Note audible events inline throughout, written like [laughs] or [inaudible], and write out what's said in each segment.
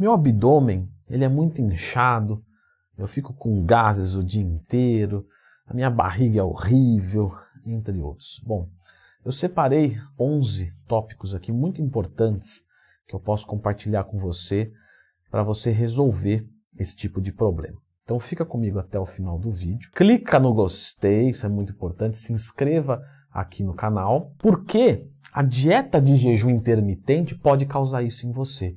Meu abdômen, ele é muito inchado, eu fico com gases o dia inteiro, a minha barriga é horrível, entre outros. Bom, eu separei 11 tópicos aqui muito importantes que eu posso compartilhar com você para você resolver esse tipo de problema. Então fica comigo até o final do vídeo. Clica no gostei, isso é muito importante, se inscreva aqui no canal, porque a dieta de jejum intermitente pode causar isso em você.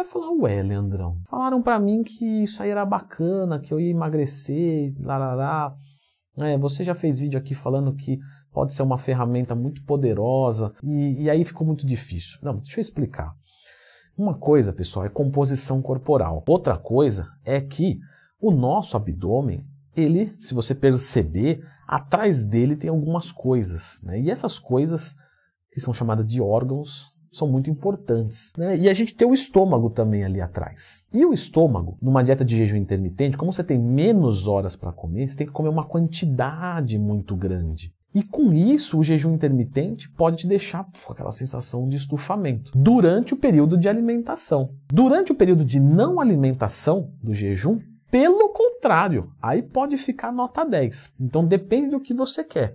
Vai falar, ué, Leandrão, falaram para mim que isso aí era bacana, que eu ia emagrecer, larará. É, você já fez vídeo aqui falando que pode ser uma ferramenta muito poderosa e, e aí ficou muito difícil. Não, deixa eu explicar. Uma coisa, pessoal, é composição corporal. Outra coisa é que o nosso abdômen, ele, se você perceber, atrás dele tem algumas coisas, né? E essas coisas que são chamadas de órgãos são muito importantes. Né? E a gente tem o estômago também ali atrás. E o estômago, numa dieta de jejum intermitente, como você tem menos horas para comer, você tem que comer uma quantidade muito grande. E com isso, o jejum intermitente pode te deixar com aquela sensação de estufamento durante o período de alimentação. Durante o período de não alimentação do jejum, pelo contrário, aí pode ficar nota 10. Então depende do que você quer.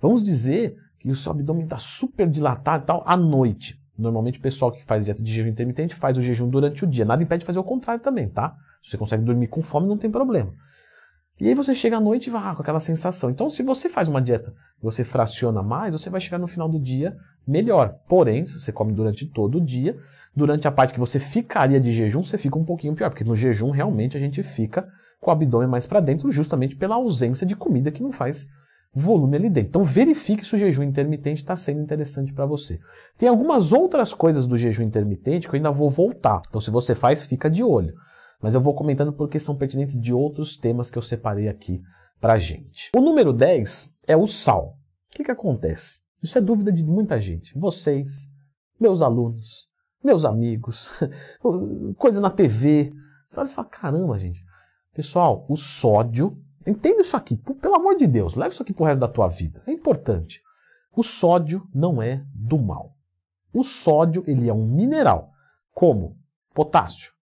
Vamos dizer que o seu abdômen está super dilatado e tal à noite. Normalmente o pessoal que faz dieta de jejum intermitente faz o jejum durante o dia. Nada impede de fazer o contrário também, tá? Se você consegue dormir com fome, não tem problema. E aí você chega à noite e vai ah, com aquela sensação. Então, se você faz uma dieta e você fraciona mais, você vai chegar no final do dia melhor. Porém, se você come durante todo o dia, durante a parte que você ficaria de jejum, você fica um pouquinho pior, porque no jejum realmente a gente fica com o abdômen mais para dentro, justamente pela ausência de comida que não faz volume ali dentro. Então verifique se o jejum intermitente está sendo interessante para você. Tem algumas outras coisas do jejum intermitente que eu ainda vou voltar. Então se você faz, fica de olho. Mas eu vou comentando porque são pertinentes de outros temas que eu separei aqui para gente. O número 10 é o sal. O que, que acontece? Isso é dúvida de muita gente. Vocês, meus alunos, meus amigos, [laughs] coisa na TV. Você olha e fala, caramba, gente. Pessoal, o sódio Entenda isso aqui, pelo amor de Deus, leve isso aqui para o resto da tua vida. É importante. O sódio não é do mal. O sódio, ele é um mineral, como potássio,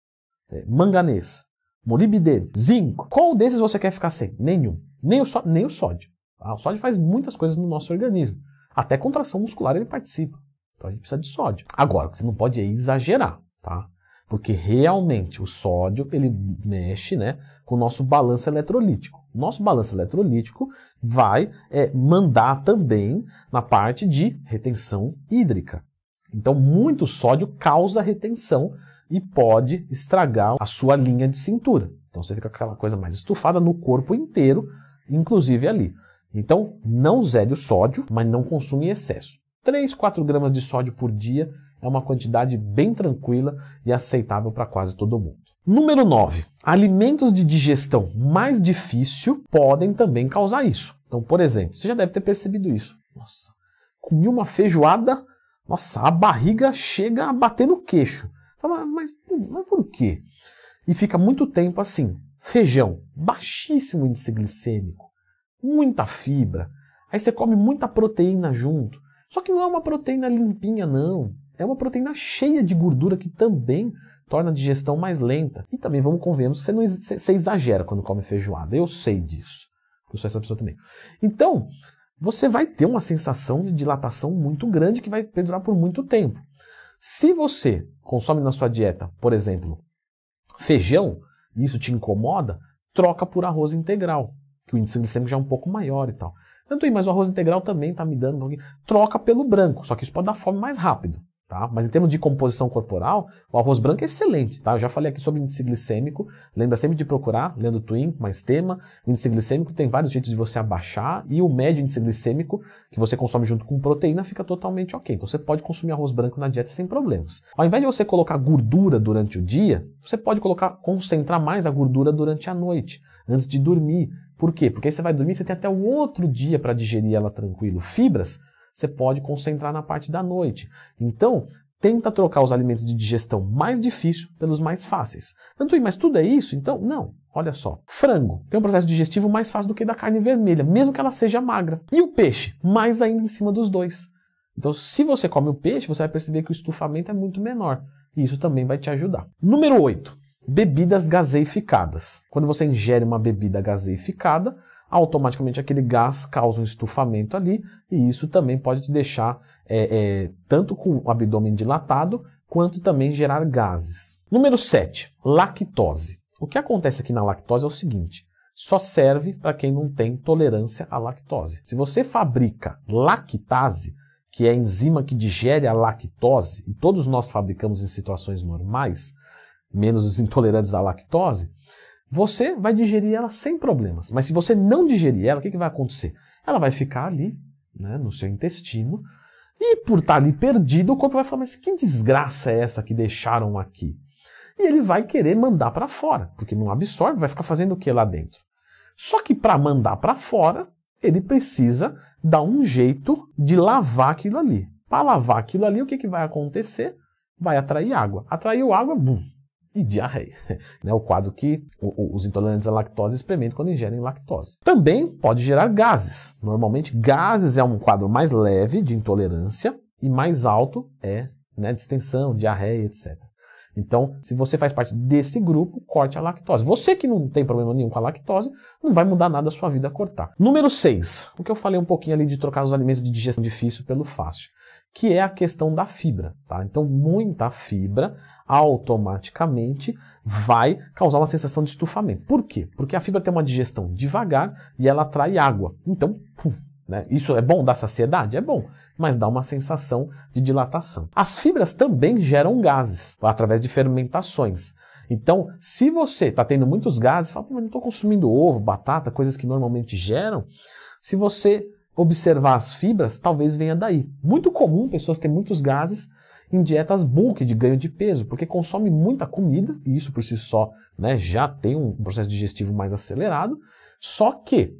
é, manganês, molibdênio, zinco. Qual desses você quer ficar sem? Nenhum. Nem o, só, nem o sódio. Ah, o sódio faz muitas coisas no nosso organismo. Até contração muscular ele participa. Então a gente precisa de sódio. Agora, você não pode exagerar, tá? Porque realmente o sódio ele mexe né, com o nosso balanço eletrolítico. Nosso balanço eletrolítico vai é, mandar também na parte de retenção hídrica. Então, muito sódio causa retenção e pode estragar a sua linha de cintura. Então, você fica com aquela coisa mais estufada no corpo inteiro, inclusive ali. Então, não zere o sódio, mas não consuma em excesso. 3, 4 gramas de sódio por dia é uma quantidade bem tranquila e aceitável para quase todo mundo. Número 9. Alimentos de digestão mais difícil podem também causar isso. Então, por exemplo, você já deve ter percebido isso. Nossa, comi uma feijoada, nossa, a barriga chega a bater no queixo. mas, mas por quê? E fica muito tempo assim. Feijão, baixíssimo índice glicêmico, muita fibra. Aí você come muita proteína junto. Só que não é uma proteína limpinha, não. É uma proteína cheia de gordura que também torna a digestão mais lenta. E também vamos convenhamos, você não você exagera quando come feijoada. Eu sei disso. Eu sou essa pessoa também. Então, você vai ter uma sensação de dilatação muito grande que vai perdurar por muito tempo. Se você consome na sua dieta, por exemplo, feijão, e isso te incomoda, troca por arroz integral, que o índice glicêmico já é um pouco maior e tal. Tanto aí, mas o arroz integral também está me dando. Troca pelo branco, só que isso pode dar fome mais rápido. Tá? Mas em termos de composição corporal, o arroz branco é excelente, tá? Eu já falei aqui sobre índice glicêmico, lembra sempre de procurar, lendo Twin, mais tema. O índice glicêmico tem vários jeitos de você abaixar e o médio índice glicêmico que você consome junto com proteína fica totalmente ok. Então você pode consumir arroz branco na dieta sem problemas. Ao invés de você colocar gordura durante o dia, você pode colocar, concentrar mais a gordura durante a noite, antes de dormir. Por quê? Porque aí você vai dormir, você tem até o outro dia para digerir ela tranquilo. Fibras você pode concentrar na parte da noite. Então, tenta trocar os alimentos de digestão mais difícil pelos mais fáceis. Tanto é mas tudo é isso? Então, não. Olha só, frango tem um processo digestivo mais fácil do que da carne vermelha, mesmo que ela seja magra. E o peixe, mais ainda em cima dos dois. Então, se você come o peixe, você vai perceber que o estufamento é muito menor. E isso também vai te ajudar. Número 8. Bebidas gaseificadas. Quando você ingere uma bebida gaseificada, automaticamente aquele gás causa um estufamento ali e isso também pode te deixar é, é, tanto com o abdômen dilatado quanto também gerar gases. Número 7, lactose. O que acontece aqui na lactose é o seguinte: só serve para quem não tem tolerância à lactose. Se você fabrica lactase, que é a enzima que digere a lactose, e todos nós fabricamos em situações normais, menos os intolerantes à lactose, você vai digerir ela sem problemas. Mas se você não digerir ela, o que, que vai acontecer? Ela vai ficar ali, né, no seu intestino, e por estar tá ali perdido, o corpo vai falar: mas que desgraça é essa que deixaram aqui? E ele vai querer mandar para fora, porque não absorve, vai ficar fazendo o que lá dentro? Só que para mandar para fora, ele precisa dar um jeito de lavar aquilo ali. Para lavar aquilo ali, o que, que vai acontecer? Vai atrair água. Atraiu água, bum, e diarreia, [laughs] né? o quadro que os intolerantes à lactose experimentam quando ingerem lactose. Também pode gerar gases. Normalmente, gases é um quadro mais leve de intolerância e mais alto é né, distensão, diarreia, etc. Então, se você faz parte desse grupo, corte a lactose. Você que não tem problema nenhum com a lactose, não vai mudar nada a sua vida a cortar. Número 6, o que eu falei um pouquinho ali de trocar os alimentos de digestão difícil pelo fácil, que é a questão da fibra. Tá? Então, muita fibra automaticamente vai causar uma sensação de estufamento. Por quê? Porque a fibra tem uma digestão devagar e ela atrai água. Então, pum, né? isso é bom dá saciedade? É bom, mas dá uma sensação de dilatação. As fibras também geram gases através de fermentações. Então, se você está tendo muitos gases, fala, mas não estou consumindo ovo, batata, coisas que normalmente geram. Se você observar as fibras, talvez venha daí. Muito comum pessoas terem muitos gases em dietas bulk de ganho de peso, porque consome muita comida, e isso por si só né, já tem um processo digestivo mais acelerado, só que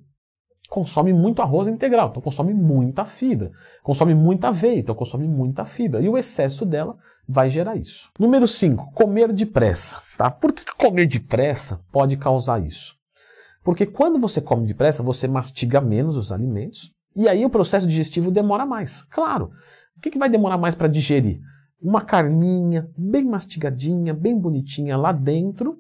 consome muito arroz integral, então consome muita fibra, consome muita aveia, então consome muita fibra, e o excesso dela vai gerar isso. Número 5, comer depressa. Tá? Por que comer depressa pode causar isso? Porque quando você come depressa, você mastiga menos os alimentos, e aí o processo digestivo demora mais. Claro, o que, que vai demorar mais para digerir? uma carninha bem mastigadinha, bem bonitinha lá dentro,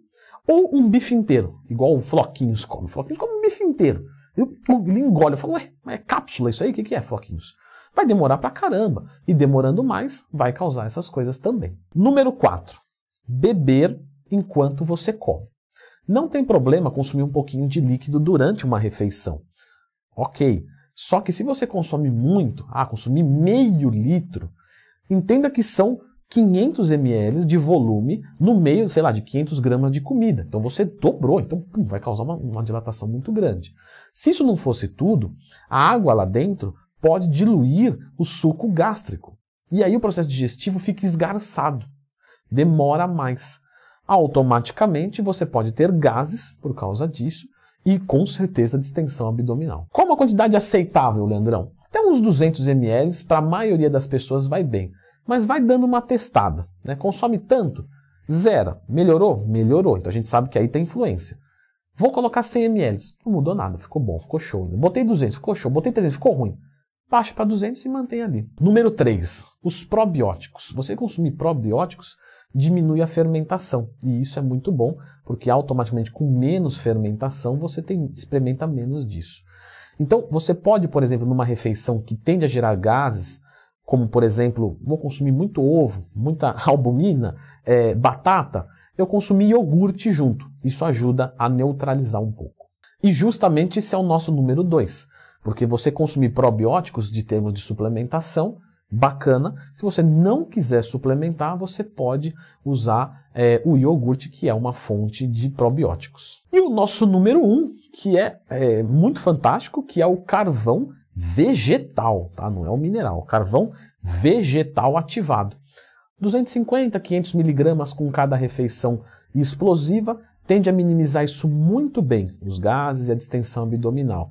ou um bife inteiro, igual o Floquinhos come. Floquinhos come um bife inteiro. Eu, ele engole, eu falo, ué, mas é cápsula isso aí? O que, que é Floquinhos? Vai demorar pra caramba. E demorando mais, vai causar essas coisas também. Número 4. Beber enquanto você come. Não tem problema consumir um pouquinho de líquido durante uma refeição. Ok. Só que se você consome muito, ah, consumir meio litro, entenda que são 500 ml de volume no meio, sei lá, de 500 gramas de comida. Então você dobrou, então pum, vai causar uma, uma, dilatação muito grande. Se isso não fosse tudo, a água lá dentro pode diluir o suco gástrico. E aí o processo digestivo fica esgarçado, demora mais. Automaticamente você pode ter gases por causa disso e com certeza distensão abdominal. Qual uma quantidade aceitável, Leandrão? uns 200 ml para a maioria das pessoas vai bem, mas vai dando uma testada. Né? Consome tanto? zero Melhorou? Melhorou. Então a gente sabe que aí tem influência. Vou colocar 100 ml. Não mudou nada, ficou bom, ficou show. Botei 200, ficou show. Botei 300, ficou ruim. Baixa para 200 e mantém ali. Número 3, os probióticos. Você consumir probióticos diminui a fermentação. E isso é muito bom, porque automaticamente com menos fermentação você tem, experimenta menos disso. Então, você pode, por exemplo, numa refeição que tende a gerar gases, como por exemplo, vou consumir muito ovo, muita [laughs] albumina, é, batata, eu consumi iogurte junto. Isso ajuda a neutralizar um pouco. E justamente esse é o nosso número 2, porque você consumir probióticos de termos de suplementação bacana. Se você não quiser suplementar, você pode usar é, o iogurte, que é uma fonte de probióticos. E o nosso número um, que é, é muito fantástico, que é o carvão vegetal, tá? Não é o mineral, é carvão vegetal ativado. 250, 500 miligramas com cada refeição explosiva tende a minimizar isso muito bem, os gases e a distensão abdominal.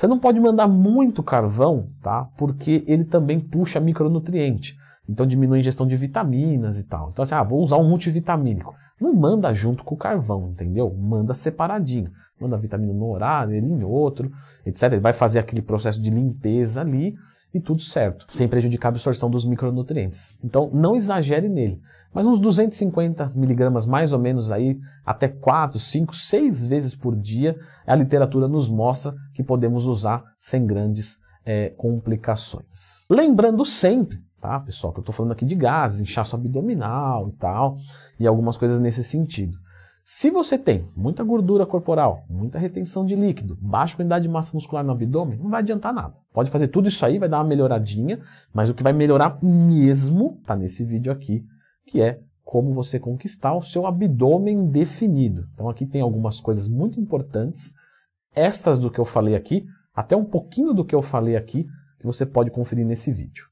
Você não pode mandar muito carvão, tá? Porque ele também puxa micronutriente. Então diminui a ingestão de vitaminas e tal. Então assim, ah, vou usar um multivitamínico. Não manda junto com o carvão, entendeu? Manda separadinho. Manda vitamina no horário, ele em outro, etc. Ele vai fazer aquele processo de limpeza ali e tudo certo, sem prejudicar a absorção dos micronutrientes. Então não exagere nele mas uns 250 miligramas mais ou menos aí, até 4, 5, 6 vezes por dia, a literatura nos mostra que podemos usar sem grandes é, complicações. Lembrando sempre, tá, pessoal, que eu estou falando aqui de gases, inchaço abdominal e tal, e algumas coisas nesse sentido. Se você tem muita gordura corporal, muita retenção de líquido, baixa quantidade de massa muscular no abdômen, não vai adiantar nada. Pode fazer tudo isso aí, vai dar uma melhoradinha, mas o que vai melhorar mesmo está nesse vídeo aqui que é como você conquistar o seu abdômen definido. Então aqui tem algumas coisas muito importantes, estas do que eu falei aqui, até um pouquinho do que eu falei aqui, que você pode conferir nesse vídeo.